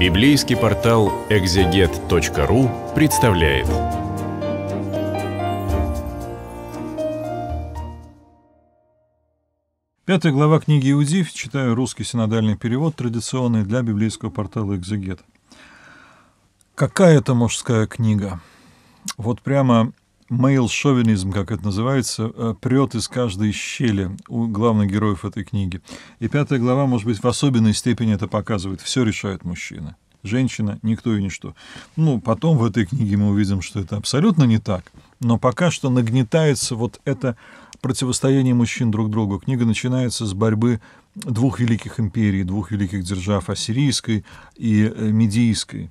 Библейский портал экзегет.ру представляет. Пятая глава книги Иудив, читаю русский синодальный перевод, традиционный для библейского портала «Экзегет». Какая это мужская книга? Вот прямо мейл-шовинизм, как это называется, э, прет из каждой щели у главных героев этой книги. И пятая глава, может быть, в особенной степени это показывает. Все решает мужчина. Женщина, никто и ничто. Ну, потом в этой книге мы увидим, что это абсолютно не так. Но пока что нагнетается вот это противостояние мужчин друг другу. Книга начинается с борьбы двух великих империй, двух великих держав, ассирийской и э, медийской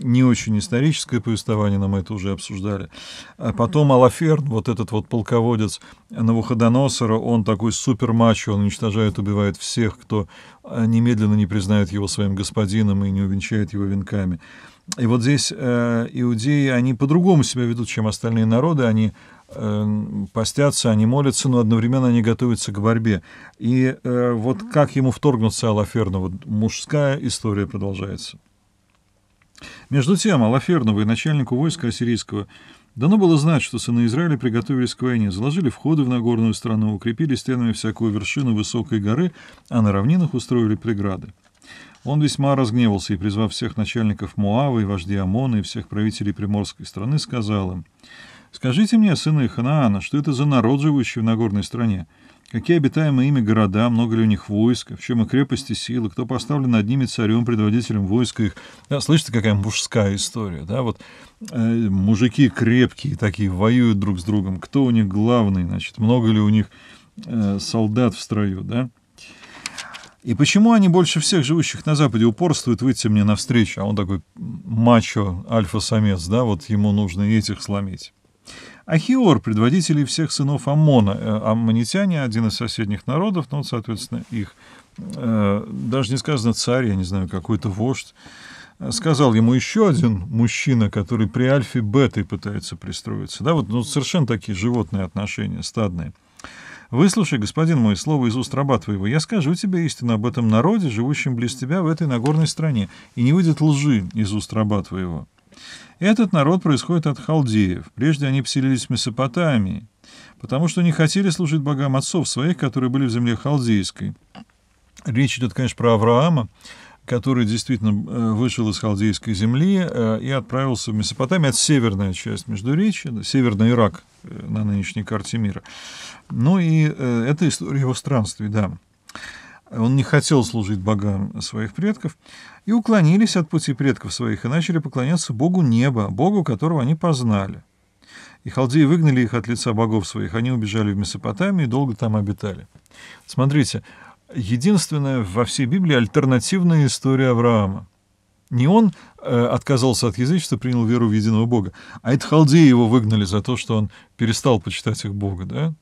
не очень историческое повествование, но мы это уже обсуждали. А потом Алаферн, вот этот вот полководец Навуходоносора, он такой супермачо, он уничтожает, убивает всех, кто а, немедленно не признает его своим господином и не увенчает его венками. И вот здесь э, иудеи, они по-другому себя ведут, чем остальные народы, они э, постятся, они молятся, но одновременно они готовятся к борьбе. И э, вот как ему вторгнуться Алаферну? Вот мужская история продолжается. Между тем, Алафернову и начальнику войска ассирийского дано было знать, что сыны Израиля приготовились к войне, заложили входы в Нагорную страну, укрепили стенами всякую вершину высокой горы, а на равнинах устроили преграды. Он весьма разгневался и, призвав всех начальников Муавы, и вождей Амона и всех правителей Приморской страны, сказал им, «Скажите мне, сыны Ханаана, что это за народ, живущий в Нагорной стране? Какие обитаемые ими города, много ли у них войск, в чем и крепости силы, кто поставлен над ними царем, предводителем войска их. Да, слышите, какая мужская история, да, вот э, мужики крепкие такие, воюют друг с другом, кто у них главный, значит, много ли у них э, солдат в строю, да. И почему они больше всех живущих на Западе упорствуют выйти мне навстречу, а он такой мачо, альфа-самец, да, вот ему нужно этих сломить. Ахиор, предводителей всех сынов Амона, э, Аммонитяне — один из соседних народов, ну, соответственно, их, э, даже не сказано царь, я не знаю, какой-то вождь, э, сказал ему еще один мужчина, который при альфе бетой пытается пристроиться. Да, вот ну, совершенно такие животные отношения, стадные. «Выслушай, господин мой, слово из уст раба твоего, я скажу тебе истину об этом народе, живущем близ тебя в этой Нагорной стране, и не выйдет лжи из уст раба твоего». Этот народ происходит от халдеев. Прежде они поселились в Месопотамии, потому что не хотели служить богам отцов своих, которые были в земле халдейской. Речь идет, конечно, про Авраама, который действительно э, вышел из халдейской земли э, и отправился в Месопотамию, это северная часть Междуречия, северный Ирак э, на нынешней карте мира. Ну и это история его странствий, да. Он не хотел служить богам своих предков, и уклонились от пути предков своих и начали поклоняться богу неба, богу, которого они познали. И халдеи выгнали их от лица богов своих, они убежали в Месопотамию и долго там обитали. Смотрите, единственная во всей Библии альтернативная история Авраама. Не он э, отказался от язычества, принял веру в единого Бога, а это халдеи его выгнали за то, что он перестал почитать их Бога, да?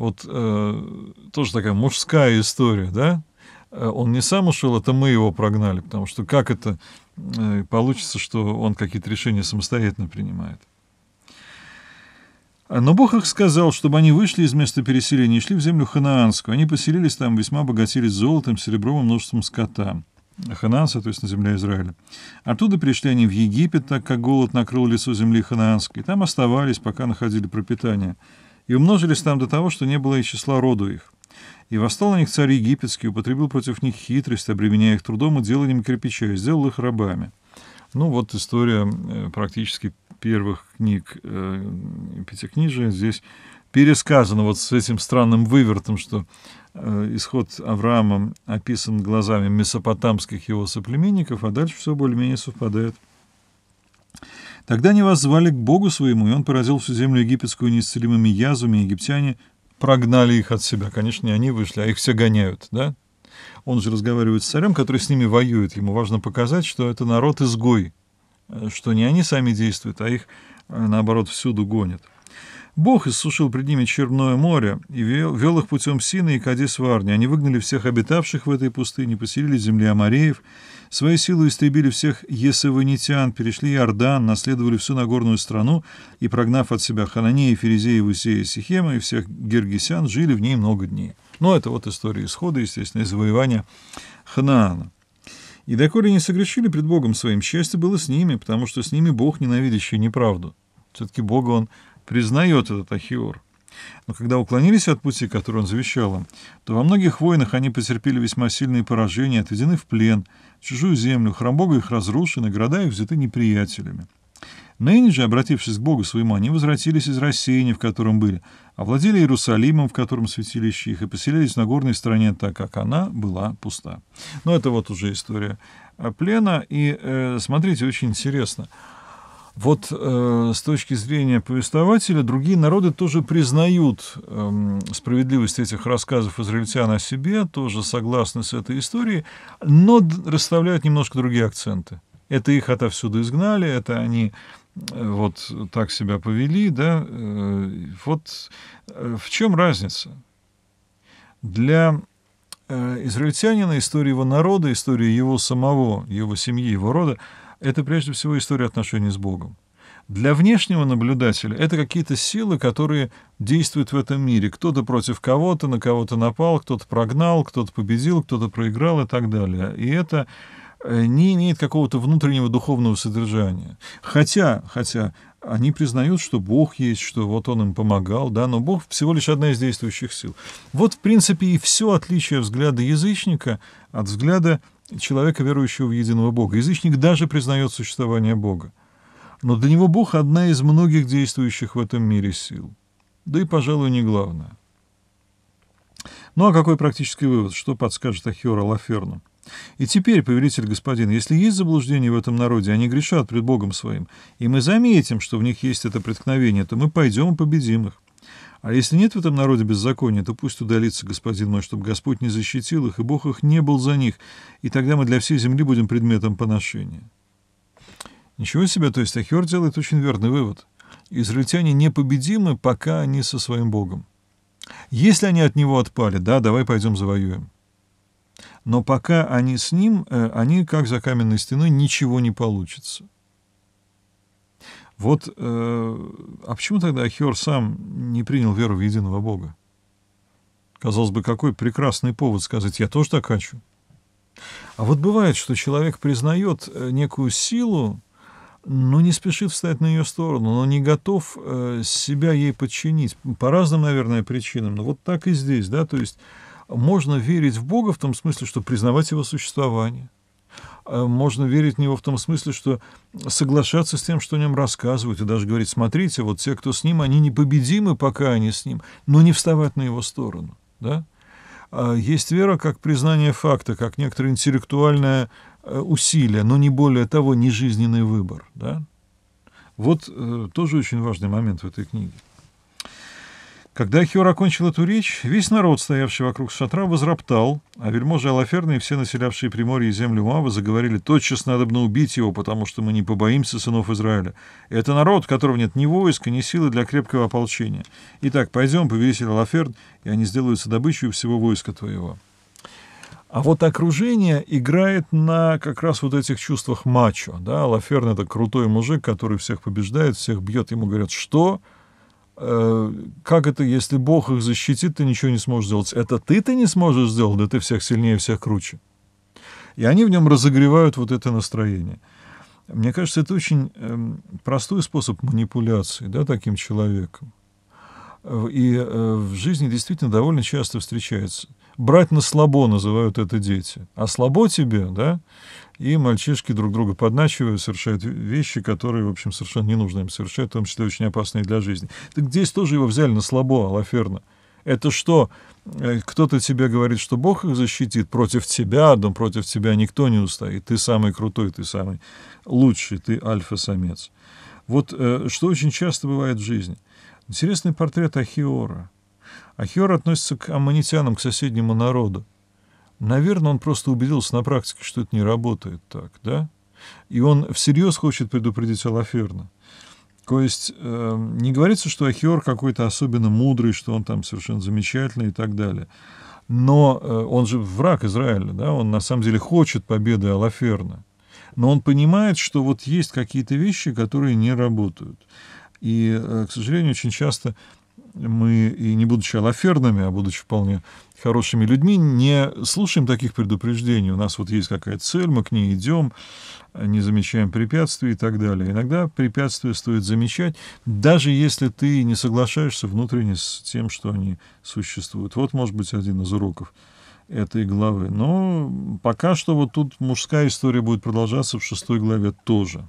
вот э, тоже такая мужская история, да? Э, он не сам ушел, это мы его прогнали, потому что как это э, получится, что он какие-то решения самостоятельно принимает? А, Но Бог их сказал, чтобы они вышли из места переселения и шли в землю ханаанскую. Они поселились там, весьма богатились золотом, серебром и множеством скота. Ханаан, соответственно, земля Израиля. Оттуда пришли они в Египет, так как голод накрыл лицо земли ханаанской. и Там оставались, пока находили пропитание и умножились там до того, что не было и числа роду их. И восстал на них царь египетский, употребил против них хитрость, обременяя их трудом и деланием кирпича, и сделал их рабами. Ну вот история э, практически первых книг э, Пятикнижия здесь пересказано вот с этим странным вывертом, что э, исход Авраама описан глазами месопотамских его соплеменников, а дальше все более-менее совпадает. Тогда они воззвали к Богу своему, и он поразил всю землю египетскую неисцелимыми язвами, египтяне прогнали их от себя. Конечно, не они вышли, а их все гоняют, да? Он же разговаривает с царем, который с ними воюет. Ему важно показать, что это народ изгой, э, что не они сами действуют, а их, э, наоборот, всюду гонят. Бог иссушил пред ними Черное море и вел, их путем Сины и Кадис-Варни. Они выгнали всех обитавших в этой пустыне, поселили земли Амареев, своей силой истребили всех есаванитян, перешли Иордан, наследовали всю Нагорную страну и, прогнав от себя Хананея, Ферезея, Вусея, Сихема и всех гергесян, жили в ней много дней. Но ну, это вот история исхода, естественно, и завоевания Ханаана. И доколе не согрешили пред Богом своим, счастье было с ними, потому что с ними Бог, ненавидящий неправду. Все-таки Бога он признает этот Ахиор. Но когда уклонились от пути, который он завещал им, то во многих войнах они потерпели весьма сильные поражения, отведены в плен, в чужую землю, храм Бога их разрушены, города их взяты неприятелями. Ныне же, обратившись к Богу своему, они возвратились из рассеяния, в котором были, овладели Иерусалимом, в котором святилище их, и поселились на горной стране, так как она была пуста. Но ну, это вот уже история э, плена. И э, смотрите, очень интересно. Вот э, с точки зрения повествователя, другие народы тоже признают э, справедливость этих рассказов израильтян о себе, тоже согласны с этой историей, но расставляют немножко другие акценты. Это их отовсюду изгнали, это они э, вот так себя повели, да. Э, вот э, в чем разница? Для э, израильтянина история его народа, история его самого, его семьи, его рода – это прежде всего история отношений с Богом. Для внешнего наблюдателя это какие-то силы, которые действуют в этом мире. Кто-то против кого-то, на кого-то напал, кто-то прогнал, кто-то победил, кто-то проиграл и так далее. И это э, не имеет какого-то внутреннего духовного содержания. Хотя, хотя они признают, что Бог есть, что вот Он им помогал, да, но Бог всего лишь одна из действующих сил. Вот, в принципе, и все отличие взгляда язычника от взгляда человека, верующего в единого Бога. Язычник даже признает существование Бога. Но для него Бог — одна из многих действующих в этом мире сил. Да и, пожалуй, не главное. Ну а какой практический вывод? Что подскажет Ахиора Лаферну? И теперь, повелитель господин, если есть заблуждение в этом народе, они грешат пред Богом своим, и мы заметим, что в них есть это преткновение, то мы пойдем и победим их. А если нет в этом народе беззакония, то пусть удалится, господин мой, чтобы Господь не защитил их, и Бог их не был за них, и тогда мы для всей земли будем предметом поношения». Ничего себе, то есть Ахер делает очень верный вывод. Израильтяне непобедимы, пока они со своим Богом. Если они от него отпали, да, давай пойдем завоюем. Но пока они с ним, э, они, как за каменной стеной, ничего не получится. Вот э, а почему тогда Ахиор сам не принял веру в единого Бога? Казалось бы, какой прекрасный повод сказать «я тоже так хочу». А вот бывает, что человек признает э, некую силу, но не спешит встать на ее сторону, но не готов э, себя ей подчинить. По разным, наверное, причинам, но вот так и здесь, да, то есть можно верить в Бога в том смысле, что признавать его существование – а можно верить в него в том смысле, что соглашаться с тем, что о нем рассказывают, и даже говорить, смотрите, вот те, кто с ним, они непобедимы, пока они с ним, но не вставать на его сторону. Да? А есть вера как признание факта, как некоторое интеллектуальное э, усилие, но не более того, не жизненный выбор. Да? Вот э, тоже очень важный момент в этой книге. Когда Хюр окончил эту речь, весь народ, стоявший вокруг шатра, возроптал, а вельможи Алаферны и все населявшие Приморье и землю Мава заговорили, тотчас надо бы убить его, потому что мы не побоимся сынов Израиля. Это народ, которого нет ни войска, ни силы для крепкого ополчения. Итак, пойдем, повелитель Алаферн, и они сделаются добычей всего войска твоего. А вот окружение играет на как раз вот этих чувствах мачо. Да? Алаферн — это крутой мужик, который всех побеждает, всех бьет. Ему говорят, что? — Э, как это, если Бог их защитит, ты ничего не сможешь сделать? Это ты-то не сможешь сделать, да ты всех сильнее, всех круче. И они в нем разогревают вот это настроение. Мне кажется, это очень эм, простой способ манипуляции да, таким человеком. Э, и э, в жизни действительно довольно часто встречается брать на слабо называют это дети. А слабо тебе, да? И мальчишки друг друга подначивают, совершают вещи, которые, в общем, совершенно не нужно им совершать, в том числе очень опасные для жизни. Так здесь тоже его взяли на слабо, Алаферна. Это что, э, кто-то тебе говорит, что Бог их защитит против тебя, да против тебя никто не устоит. Ты самый крутой, ты самый лучший, ты альфа-самец. Вот э, что очень часто бывает в жизни. Интересный портрет Ахиора – Ахиор относится к аммонитянам, к соседнему народу. Наверное, он просто убедился на практике, что это не работает так, да? И он всерьез хочет предупредить Алаферна. То есть э, не говорится, что Ахиор какой-то особенно мудрый, что он там совершенно замечательный и так далее. Но э, он же враг Израиля, да, он на самом деле хочет победы Алаферна. Но он понимает, что вот есть какие-то вещи, которые не работают. И, э, к сожалению, очень часто мы, и не будучи алаферными, а будучи вполне хорошими людьми, не слушаем таких предупреждений. У нас вот есть какая-то цель, мы к ней идем, не замечаем препятствий и так далее. Иногда препятствия стоит замечать, даже если ты не соглашаешься внутренне с тем, что они существуют. Вот, может быть, один из уроков этой главы. Но пока что вот тут мужская история будет продолжаться в шестой главе тоже.